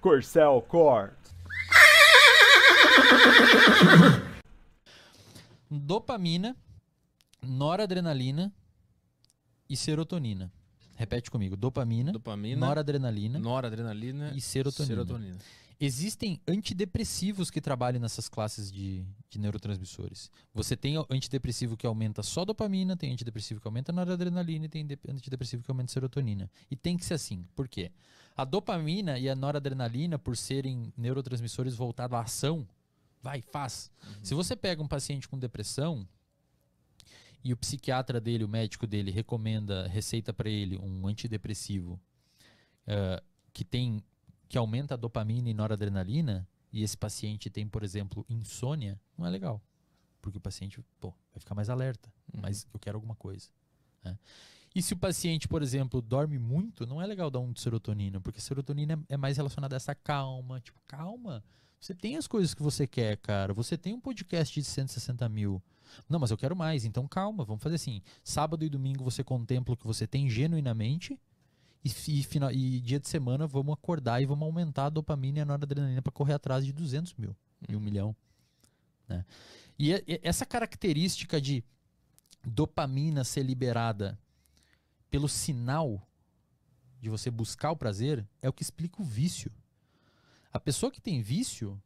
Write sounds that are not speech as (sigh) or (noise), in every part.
Corcel cor. Dopamina, noradrenalina e serotonina. Repete comigo. Dopamina, Dopamina noradrenalina, noradrenalina e serotonina. serotonina. Existem antidepressivos que trabalham nessas classes de, de, neurotransmissores. Você tem antidepressivo que aumenta só dopamina, tem antidepressivo que aumenta noradrenalina e tem antidepressivo que aumenta serotonina. E tem que ser assim. Por quê? A dopamina e a noradrenalina, por serem neurotransmissores voltados à ação, vai, faz. Uhum. Se você pega um paciente com depressão e o psiquiatra dele, o médico dele, recomenda, receita para ele um antidepressivo uh, que tem que aumenta a dopamina e noradrenalina, e esse paciente tem, por exemplo, insônia, não é legal. Porque o paciente pô, vai ficar mais alerta, uhum. mas eu quero alguma coisa. Né? E se o paciente, por exemplo, dorme muito, não é legal dar um de serotonina, porque serotonina é, é mais relacionada a essa calma. Tipo, calma. Você tem as coisas que você quer, cara. Você tem um podcast de 160 mil. Não, mas eu quero mais, então calma, vamos fazer assim. Sábado e domingo você contempla o que você tem genuinamente. E, e, final, e dia de semana vamos acordar e vamos aumentar a dopamina e a noradrenalina para correr atrás de 200 mil e um uhum. milhão. Né? E, e essa característica de dopamina ser liberada pelo sinal de você buscar o prazer é o que explica o vício. A pessoa que tem vício,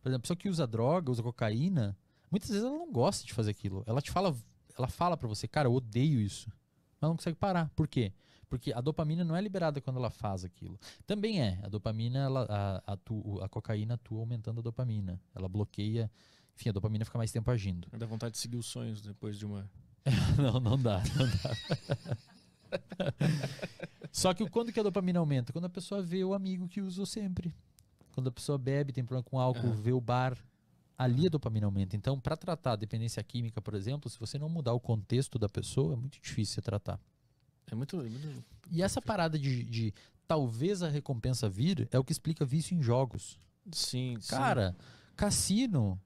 por exemplo, a pessoa que usa droga, usa cocaína, muitas vezes ela não gosta de fazer aquilo. Ela te fala, ela fala para você, cara, eu odeio isso. Mas não consegue parar. Por quê? Porque a dopamina não é liberada quando ela faz aquilo. Também é. A dopamina, ela, a, a, a cocaína atua aumentando a dopamina. Ela bloqueia. Enfim, a dopamina fica mais tempo agindo. Dá vontade de seguir os sonhos depois de uma. (laughs) não, não dá. Não dá. (laughs) (laughs) Só que quando que a dopamina aumenta? Quando a pessoa vê o amigo que usou sempre. Quando a pessoa bebe, tem problema com álcool, uhum. vê o bar, ali a dopamina aumenta. Então, para tratar a dependência química, por exemplo, se você não mudar o contexto da pessoa, é muito difícil você tratar. É muito. É muito... E essa parada de, de, talvez a recompensa vir é o que explica vício em jogos. Sim, Cara, sim. cassino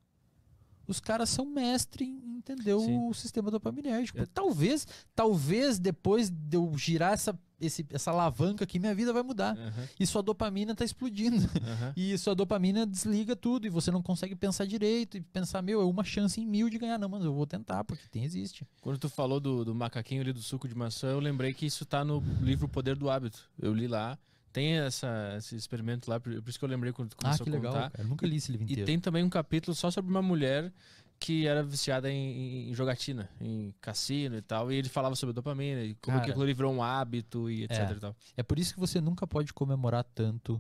os caras são mestres em entender Sim. o sistema dopaminérgico. É. Talvez, talvez depois de eu girar essa, esse, essa alavanca aqui, minha vida vai mudar. Uhum. E sua dopamina está explodindo. Uhum. (laughs) E sua dopamina desliga tudo e você não consegue pensar direito e pensar, meu, é uma chance em mil de ganhar. Não, mas eu vou tentar, porque tem, existe. Quando tu falou do, do macaquinho ali do suco de maçã, eu lembrei que isso está no livro Poder do Hábito. Eu li lá. Tem essa, esse experimento lá, por isso que eu lembrei quando ah, começou ah, que a legal, contar. Cara. Eu nunca li esse livro inteiro. E tem também um capítulo só sobre uma mulher que era viciada em, em, jogatina, em cassino e tal. E ele falava sobre dopamina, e como Cara, que aquilo virou um hábito e etc. É, e tal. é por isso que você nunca pode comemorar tanto.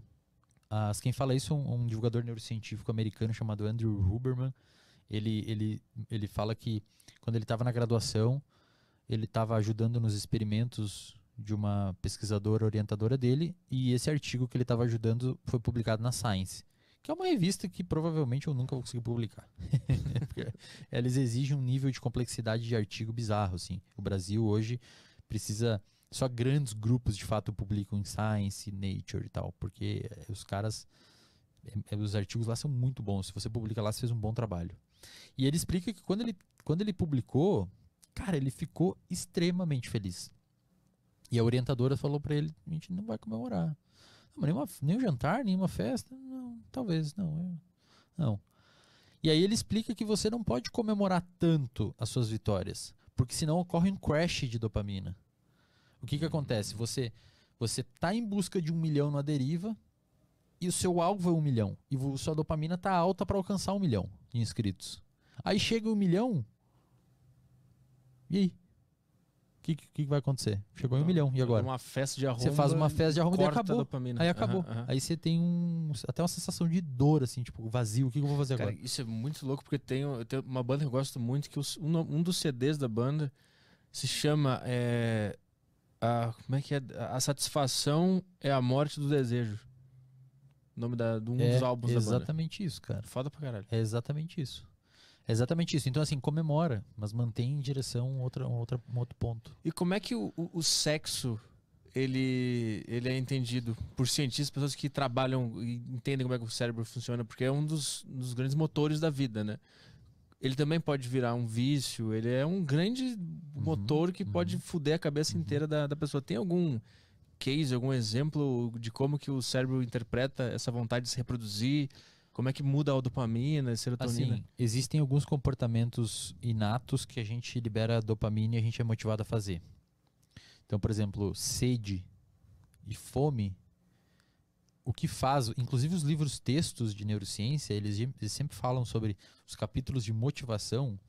As, quem fala isso é um, um divulgador neurocientífico americano chamado Andrew Huberman. Ele, ele, ele fala que quando ele estava na graduação, ele estava ajudando nos experimentos de uma pesquisadora orientadora dele, e esse artigo que ele estava ajudando foi publicado na Science, que é uma revista que provavelmente eu nunca vou conseguir publicar. (laughs) eles exigem um nível de complexidade de artigo bizarro, assim. O Brasil hoje precisa só grandes grupos de fato publicam em Science, Nature e tal, porque eh, os caras eh, eh, os artigos lá são muito bons. Se você publica lá, você fez um bom trabalho. E ele explica que quando ele, quando ele publicou, cara, ele ficou extremamente feliz. E a orientadora falou para ele: a gente não vai comemorar. Não, nenhuma, nenhum jantar, nenhuma festa? Não, talvez, não. Eu, não. E aí ele explica que você não pode comemorar tanto as suas vitórias, porque senão ocorre um crash de dopamina. O que, que acontece? Você você tá em busca de um milhão na deriva e o seu alvo é um milhão e sua dopamina tá alta para alcançar um milhão de inscritos. Aí chega um milhão e aí? que, que, vai acontecer? Chegou em um então, milhão, e agora? Uma festa de arroba. Você faz uma festa de arroba e acabou. Aí acabou. Uhum, uhum. Aí você tem um, até uma sensação de dor, assim, tipo, vazio. O que, eu vou fazer Cara, agora? Isso é muito louco, porque tem, tenho uma banda que eu gosto muito, que os, um, um, dos CDs da banda se chama. É, a, como é que é? A satisfação é a morte do desejo. O nome da, de um é dos álbuns da banda. É exatamente isso, cara. Foda pra caralho. É exatamente isso. É exatamente isso. Então, assim, comemora, mas mantém em direção a outra, outra, um outro ponto. E como é que o, o, o sexo ele, ele é entendido por cientistas, pessoas que trabalham e entendem como é que o cérebro funciona, porque é um dos, dos grandes motores da vida, né? Ele também pode virar um vício, ele é um grande uhum, motor que uhum. pode fuder a cabeça uhum. inteira da, da pessoa. Tem algum case, algum exemplo de como que o cérebro interpreta essa vontade de se reproduzir, como é que muda a dopamina, a serotonina? Assim, existem alguns comportamentos inatos que a gente libera dopamina e a gente é motivado a fazer. Então, por exemplo, sede e fome, o que faz, inclusive os livros textos de neurociência, eles, eles sempre falam sobre os capítulos de motivação.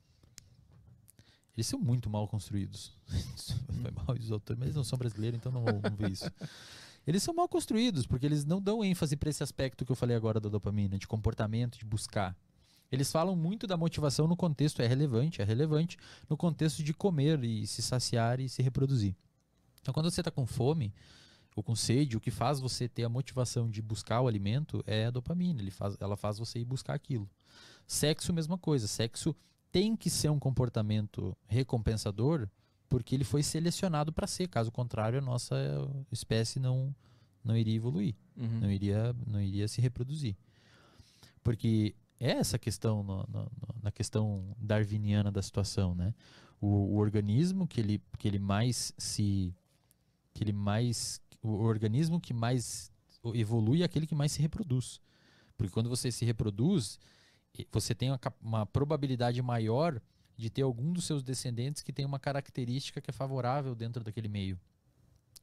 Eles são muito mal construídos. (laughs) Foi hum. mal os autores, mas eles não são brasileiros, então não vão ver isso. (laughs) Eles são mal construídos, porque eles não dão ênfase para esse aspecto que eu falei agora da dopamina, de comportamento, de buscar. Eles falam muito da motivação no contexto, é relevante, é relevante, no contexto de comer e se saciar e se reproduzir. Então, quando você está com fome ou com sede, o que faz você ter a motivação de buscar o alimento é a dopamina, ele faz, ela faz você ir buscar aquilo. Sexo, mesma coisa. Sexo tem que ser um comportamento recompensador porque ele foi selecionado para ser. Caso contrário, a nossa espécie não, não iria evoluir, uhum. não, iria, não iria se reproduzir. Porque é essa questão, no, no, no, na questão darwiniana da situação, né? O, o, organismo que ele, que ele mais se. que ele mais. O organismo que mais evolui é aquele que mais se reproduz. Porque quando você se reproduz, você tem uma, uma probabilidade maior de ter algum dos seus descendentes que tem uma característica que é favorável dentro daquele meio.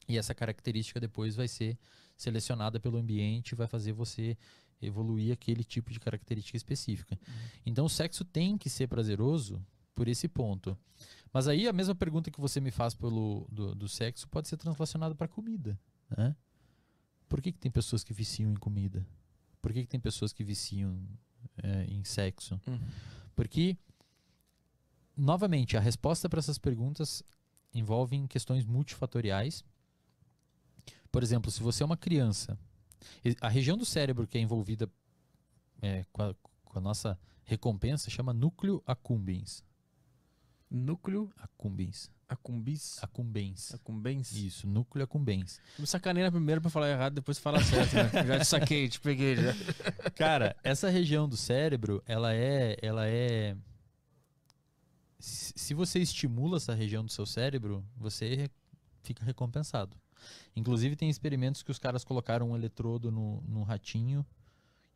E essa característica depois vai ser selecionada pelo ambiente, e vai fazer você evoluir aquele tipo de característica específica. Uhum. Então, o sexo tem que ser prazeroso por esse ponto. Mas aí a mesma pergunta que você me faz pelo do, do sexo pode ser translacionada para comida, né? Por que, que tem pessoas que viciam em comida? Por que, que tem pessoas que viciam é, em sexo? Uhum. Porque novamente, a resposta para essas perguntas envolve questões multifatoriais. Por exemplo, se você é uma criança, a região do cérebro que é envolvida é, com, a, com, a, nossa recompensa chama núcleo accumbens. Núcleo accumbens. Acumbis? Acumbens. Acumbens? Isso, núcleo acumbens. Me sacanei na primeira pra falar errado, depois falar certo, né? (laughs) já te saquei, te peguei já. Cara, essa região do cérebro, ela é, ela é se você estimula essa região do seu cérebro, você fica recompensado. Inclusive, tem experimentos que os caras colocaram um eletrodo no, no ratinho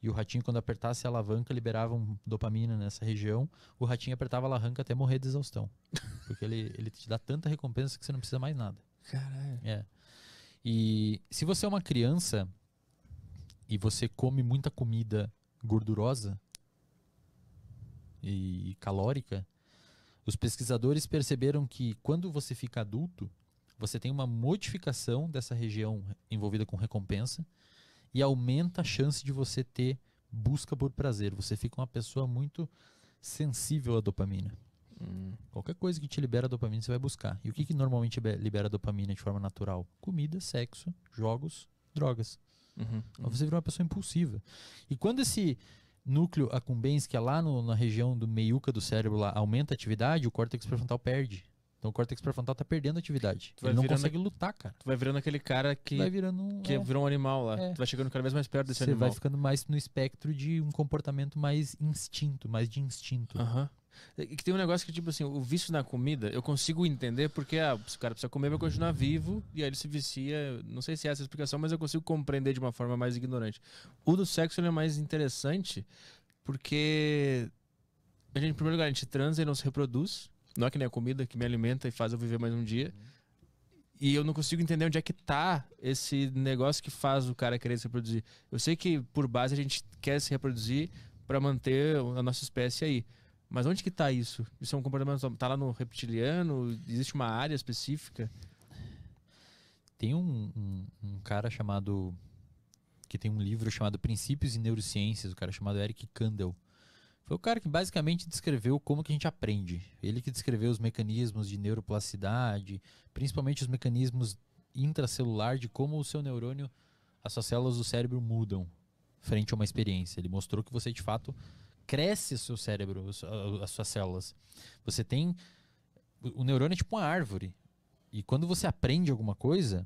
e o ratinho, quando apertasse a alavanca, liberava um dopamina nessa região. O ratinho apertava a alavanca até morrer de exaustão. (laughs) Porque ele, ele te dá tanta recompensa que você não precisa mais nada. Caralho. É. E se você é uma criança e você come muita comida gordurosa e calórica, os pesquisadores perceberam que quando você fica adulto, você tem uma modificação dessa região envolvida com recompensa e aumenta a chance de você ter busca por prazer. Você fica uma pessoa muito sensível à dopamina. Hum. Qualquer coisa que te libera dopamina, você vai buscar. E o que, que normalmente libera dopamina de forma natural? Comida, sexo, jogos, drogas. Uhum, então, uhum. Você vira uma pessoa impulsiva. E quando esse núcleo accumbens, que é lá no, na região do meiuca do cérebro, lá, aumenta a atividade, o córtex prefrontal perde. Então o córtex prefrontal tá perdendo atividade. Tu Ele não consegue lutar, cara. Tu vai virando aquele cara que vai virando que é. virou um animal lá. É. Tu vai chegando cada vez mais perto desse Você animal. Você vai ficando mais no espectro de um comportamento mais instinto, mais de instinto. Aham. Uh -huh. É, que tem um negócio que, tipo assim, o vício na comida, eu consigo entender porque ah, o cara precisa comer pra continuar vivo, e aí ele se vicia. Não sei se é essa a explicação, mas eu consigo compreender de uma forma mais ignorante. O do sexo é mais interessante porque, a gente, em primeiro lugar, a gente transa e não se reproduz. Não é que nem a comida que me alimenta e faz eu viver mais um dia. E eu não consigo entender onde é que tá esse negócio que faz o cara querer se reproduzir. Eu sei que, por base, a gente quer se reproduzir para manter a nossa espécie aí. Mas onde que tá isso? Isso é um comportamento. Tá lá no reptiliano? Existe uma área específica? Tem um, um, um cara chamado. que tem um livro chamado Princípios em Neurociências, o um cara chamado Eric Kandel. Foi o cara que basicamente descreveu como que a gente aprende. Ele que descreveu os mecanismos de neuroplasticidade, principalmente os mecanismos intracelular de como o seu neurônio, as suas células do cérebro mudam frente a uma experiência. Ele mostrou que você de fato cresce seu cérebro, as suas células. Você tem. O neurônio é tipo uma árvore. E quando você aprende alguma coisa,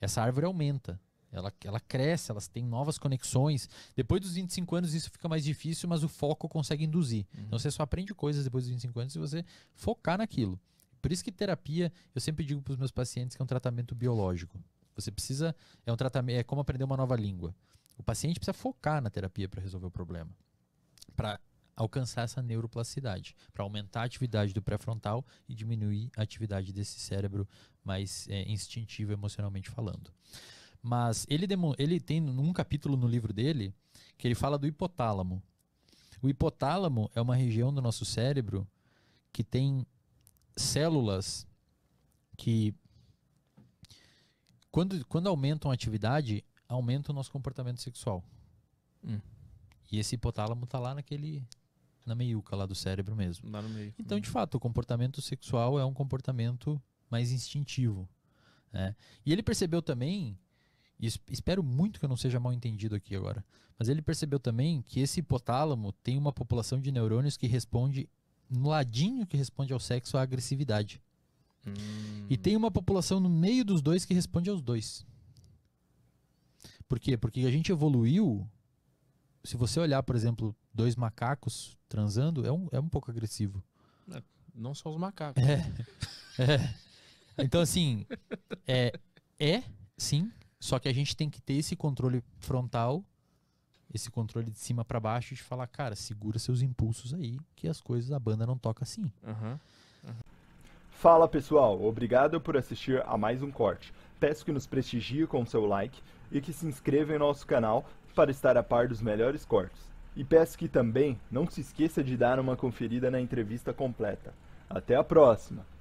essa árvore aumenta. Ela, ela cresce, elas têm novas conexões. Depois dos 25 anos isso fica mais difícil, mas o foco consegue induzir. Uhum. Então você só aprende coisas depois dos 25 anos se você focar naquilo. Por isso que terapia, eu sempre digo para os meus pacientes que é um tratamento biológico. Você precisa, é um tratamento, é como aprender uma nova língua. O paciente precisa focar na terapia para resolver o problema para alcançar essa neuroplasticidade, para aumentar a atividade do pré-frontal e diminuir a atividade desse cérebro mais é, instintivo emocionalmente falando. Mas ele, ele tem um capítulo no livro dele que ele fala do hipotálamo. O hipotálamo é uma região do nosso cérebro que tem células que, quando, quando aumentam a atividade, aumenta o nosso comportamento sexual. Hum. E esse hipotálamo tá lá naquele na meiuca lá do cérebro mesmo. Lá no meio. Então, de uhum. fato, o comportamento sexual é um comportamento mais instintivo. Né? E ele percebeu também, e espero muito que eu não seja mal entendido aqui agora, mas ele percebeu também que esse hipotálamo tem uma população de neurônios que responde, no ladinho que responde ao sexo, à agressividade. Hum. E tem uma população no meio dos dois que responde aos dois. Por quê? Porque a gente evoluiu se você olhar, por exemplo, dois macacos transando, é um, é um pouco agressivo. Não, é, não só os macacos. É, (laughs) é. Então, assim, é, é sim, só que a gente tem que ter esse controle frontal, esse controle de cima para baixo, de falar, cara, segura seus impulsos aí, que as coisas, a banda não toca assim. Uhum. Uhum. Fala pessoal, obrigado por assistir a mais um corte. Peço que nos prestigie com seu like e que se inscreva em nosso canal para estar a par dos melhores cortes. E peço que também não se esqueça de dar uma conferida na entrevista completa. Até a próxima!